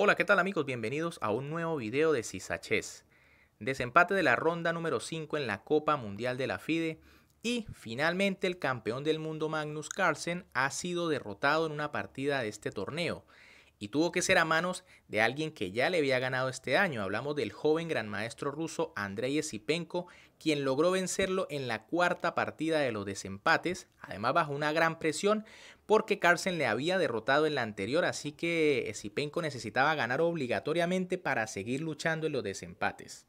Hola, ¿qué tal amigos? Bienvenidos a un nuevo video de Cisachés. Desempate de la ronda número 5 en la Copa Mundial de la FIDE y finalmente el campeón del mundo Magnus Carlsen ha sido derrotado en una partida de este torneo y tuvo que ser a manos de alguien que ya le había ganado este año. Hablamos del joven gran maestro ruso Andrei Esipenko, quien logró vencerlo en la cuarta partida de los desempates, además bajo una gran presión porque Carlsen le había derrotado en la anterior, así que Esipenko necesitaba ganar obligatoriamente para seguir luchando en los desempates.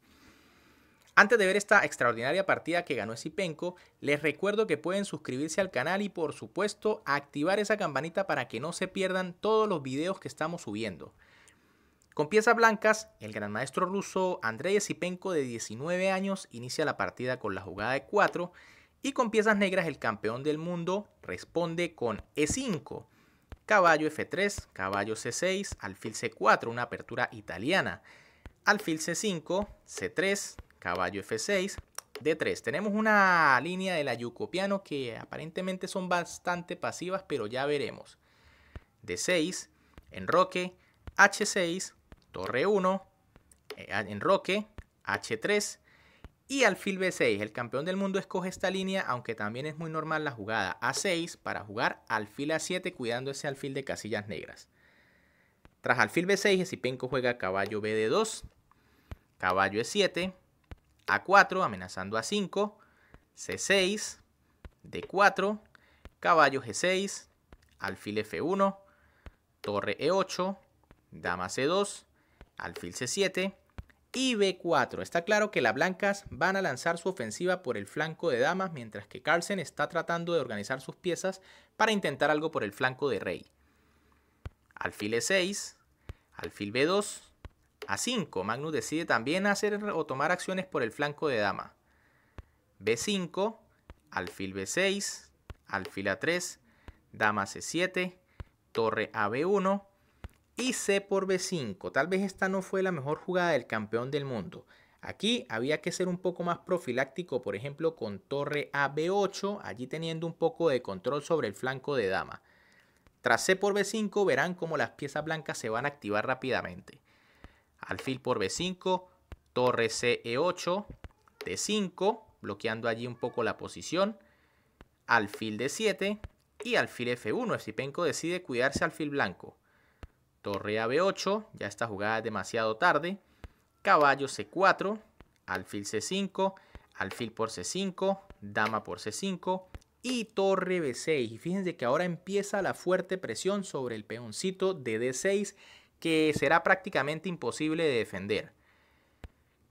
Antes de ver esta extraordinaria partida que ganó Sipenko, les recuerdo que pueden suscribirse al canal y por supuesto activar esa campanita para que no se pierdan todos los videos que estamos subiendo. Con piezas blancas, el gran maestro ruso Andrei Sipenko de 19 años inicia la partida con la jugada de 4 y con piezas negras el campeón del mundo responde con E5, caballo F3, caballo C6, alfil C4, una apertura italiana, alfil C5, C3, caballo F6, D3. Tenemos una línea de la Yucopiano que aparentemente son bastante pasivas, pero ya veremos. D6, enroque, H6, torre 1, eh, enroque, H3 y alfil B6. El campeón del mundo escoge esta línea, aunque también es muy normal la jugada A6 para jugar alfil A7 cuidando ese alfil de casillas negras. Tras alfil B6, Esipenko juega caballo bd 2 caballo E7, a4, amenazando a 5, C6, D4, caballo G6, alfil F1, torre E8, dama C2, alfil C7 y B4. Está claro que las blancas van a lanzar su ofensiva por el flanco de damas, mientras que Carlsen está tratando de organizar sus piezas para intentar algo por el flanco de rey. Alfil E6, alfil B2, a5, Magnus decide también hacer o tomar acciones por el flanco de dama. B5, alfil B6, alfil A3, dama C7, torre ab B1 y C por B5. Tal vez esta no fue la mejor jugada del campeón del mundo. Aquí había que ser un poco más profiláctico, por ejemplo, con torre a B8, allí teniendo un poco de control sobre el flanco de dama. Tras C por B5 verán cómo las piezas blancas se van a activar rápidamente alfil por b5, torre c 8 e d5, bloqueando allí un poco la posición, alfil d7 y alfil f1. Penco decide cuidarse alfil blanco. Torre a b8, ya esta jugada es demasiado tarde, caballo c4, alfil c5, alfil por c5, dama por c5 y torre b6. Y fíjense que ahora empieza la fuerte presión sobre el peoncito de d6 que será prácticamente imposible de defender.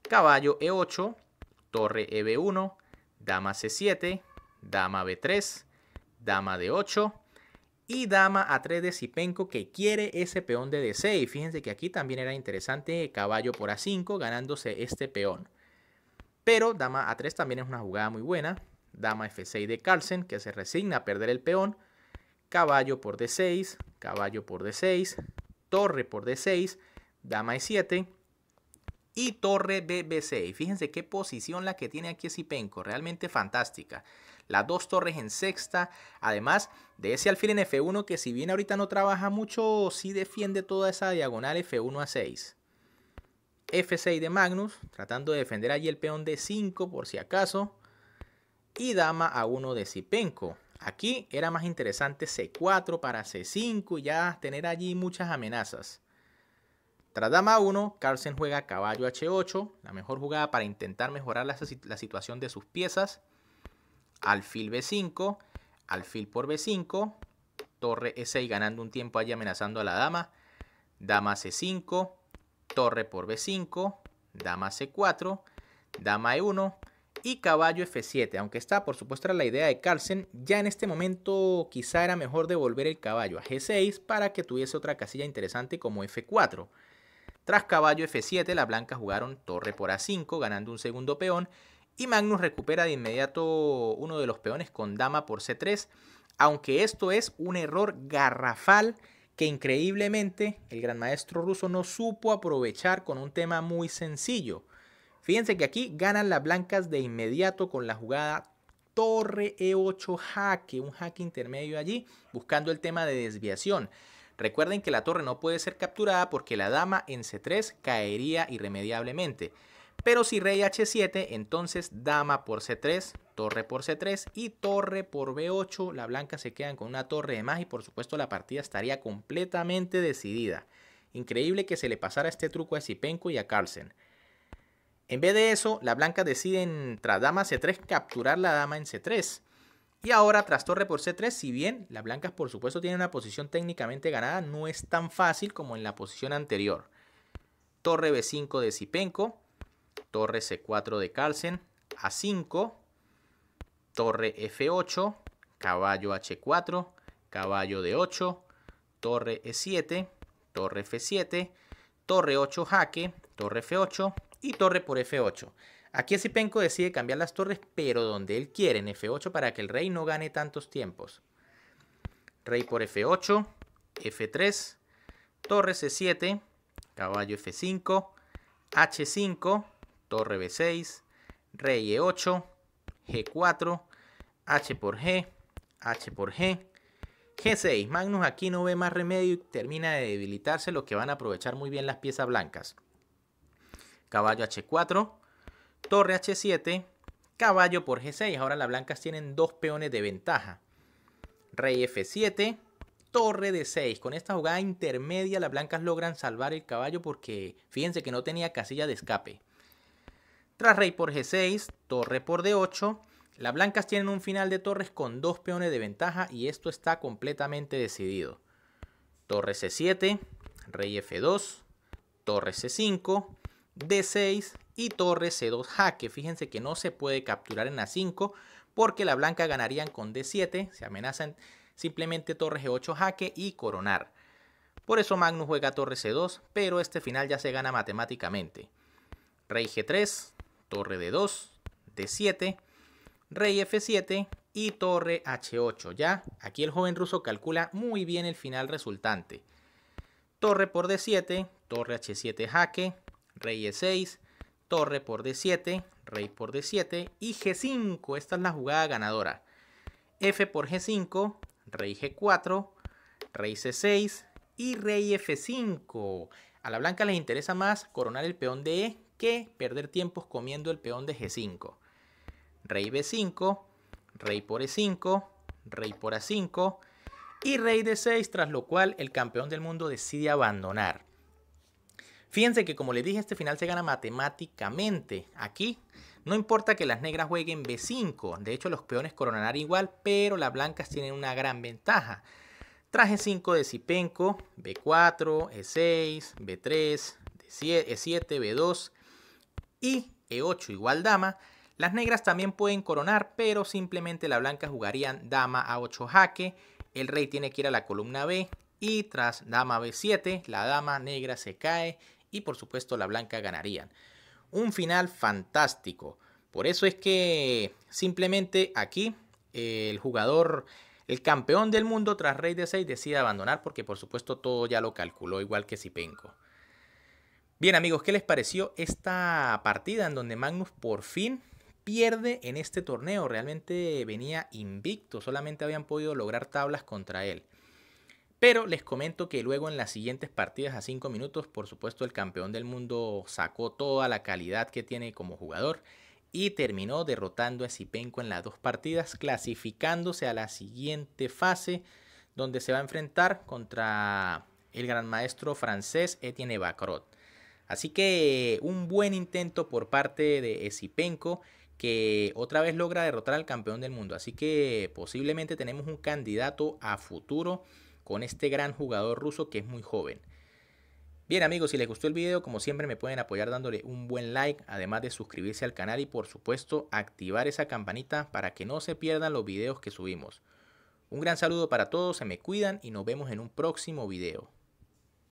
Caballo E8, torre EB1, dama C7, dama B3, dama D8 y dama A3 de Sipenko que quiere ese peón de D6. Fíjense que aquí también era interesante caballo por A5 ganándose este peón. Pero dama A3 también es una jugada muy buena. Dama F6 de Carlsen que se resigna a perder el peón. Caballo por D6, caballo por D6, torre por d6, dama e7 y torre bb6. Fíjense qué posición la que tiene aquí Sipenko, realmente fantástica. Las dos torres en sexta, además de ese alfil en f1 que si bien ahorita no trabaja mucho, sí defiende toda esa diagonal f1 a 6. F6 de Magnus, tratando de defender allí el peón de 5 por si acaso. Y dama a 1 de Sipenko. Aquí era más interesante C4 para C5 y ya tener allí muchas amenazas. Tras dama 1, Carlsen juega caballo H8, la mejor jugada para intentar mejorar la, la situación de sus piezas. Alfil B5, alfil por B5, torre E6 ganando un tiempo allí amenazando a la dama. Dama C5, torre por B5, dama C4, dama E1, y caballo F7, aunque está por supuesto la idea de Carlsen, ya en este momento quizá era mejor devolver el caballo a G6 para que tuviese otra casilla interesante como F4. Tras caballo F7, las blancas jugaron torre por A5, ganando un segundo peón, y Magnus recupera de inmediato uno de los peones con dama por C3, aunque esto es un error garrafal que increíblemente el gran maestro ruso no supo aprovechar con un tema muy sencillo. Fíjense que aquí ganan las blancas de inmediato con la jugada torre E8 jaque, un jaque intermedio allí, buscando el tema de desviación. Recuerden que la torre no puede ser capturada porque la dama en C3 caería irremediablemente. Pero si rey H7, entonces dama por C3, torre por C3 y torre por B8. La blanca se quedan con una torre de más y por supuesto la partida estaría completamente decidida. Increíble que se le pasara este truco a Sipenko y a Carlsen. En vez de eso, las blancas deciden tras dama c3 capturar la dama en c3. Y ahora tras torre por c3, si bien las blancas por supuesto tienen una posición técnicamente ganada, no es tan fácil como en la posición anterior. Torre b5 de Sipenko, torre c4 de Carlsen, a5, torre f8, caballo h4, caballo d8, torre e7, torre f7, torre 8 jaque, torre f8, y torre por f8. Aquí Sipenko decide cambiar las torres, pero donde él quiere, en f8, para que el rey no gane tantos tiempos. Rey por f8, f3, torre c7, caballo f5, h5, torre b6, rey e8, g4, h por g, h por g, g6. Magnus aquí no ve más remedio y termina de debilitarse, lo que van a aprovechar muy bien las piezas blancas caballo H4, torre H7, caballo por G6. Ahora las blancas tienen dos peones de ventaja. Rey F7, torre d 6. Con esta jugada intermedia las blancas logran salvar el caballo porque fíjense que no tenía casilla de escape. Tras rey por G6, torre por D8. Las blancas tienen un final de torres con dos peones de ventaja y esto está completamente decidido. Torre C7, rey F2, torre C5, D6 y torre C2 jaque. Fíjense que no se puede capturar en A5 porque la blanca ganarían con D7. Se amenazan simplemente torre G8 jaque y coronar. Por eso Magnus juega torre C2, pero este final ya se gana matemáticamente. Rey G3, torre D2, D7, rey F7 y torre H8. Ya, aquí el joven ruso calcula muy bien el final resultante. Torre por D7, torre H7 jaque, rey e6, torre por d7, rey por d7 y g5. Esta es la jugada ganadora. f por g5, rey g4, rey c6 y rey f5. A la blanca les interesa más coronar el peón de e que perder tiempos comiendo el peón de g5. Rey b5, rey por e5, rey por a5 y rey d6, tras lo cual el campeón del mundo decide abandonar. Fíjense que como les dije, este final se gana matemáticamente. Aquí no importa que las negras jueguen B5. De hecho, los peones coronarán igual, pero las blancas tienen una gran ventaja. Tras e 5 de Cipenco, B4, E6, B3, E7, B2 y E8 igual dama. Las negras también pueden coronar, pero simplemente la blanca jugarían dama a 8 jaque. El rey tiene que ir a la columna B y tras dama B7, la dama negra se cae y por supuesto la blanca ganarían. Un final fantástico. Por eso es que simplemente aquí el jugador, el campeón del mundo tras Rey de 6 decide abandonar porque por supuesto todo ya lo calculó igual que Sipenko. Bien amigos, ¿qué les pareció esta partida en donde Magnus por fin pierde en este torneo? Realmente venía invicto, solamente habían podido lograr tablas contra él. Pero les comento que luego en las siguientes partidas a 5 minutos, por supuesto, el campeón del mundo sacó toda la calidad que tiene como jugador y terminó derrotando a Sipenko en las dos partidas, clasificándose a la siguiente fase, donde se va a enfrentar contra el gran maestro francés Etienne Bacrot. Así que un buen intento por parte de Esipenko que otra vez logra derrotar al campeón del mundo. Así que posiblemente tenemos un candidato a futuro con este gran jugador ruso que es muy joven. Bien amigos, si les gustó el video, como siempre me pueden apoyar dándole un buen like, además de suscribirse al canal y por supuesto activar esa campanita para que no se pierdan los videos que subimos. Un gran saludo para todos, se me cuidan y nos vemos en un próximo video.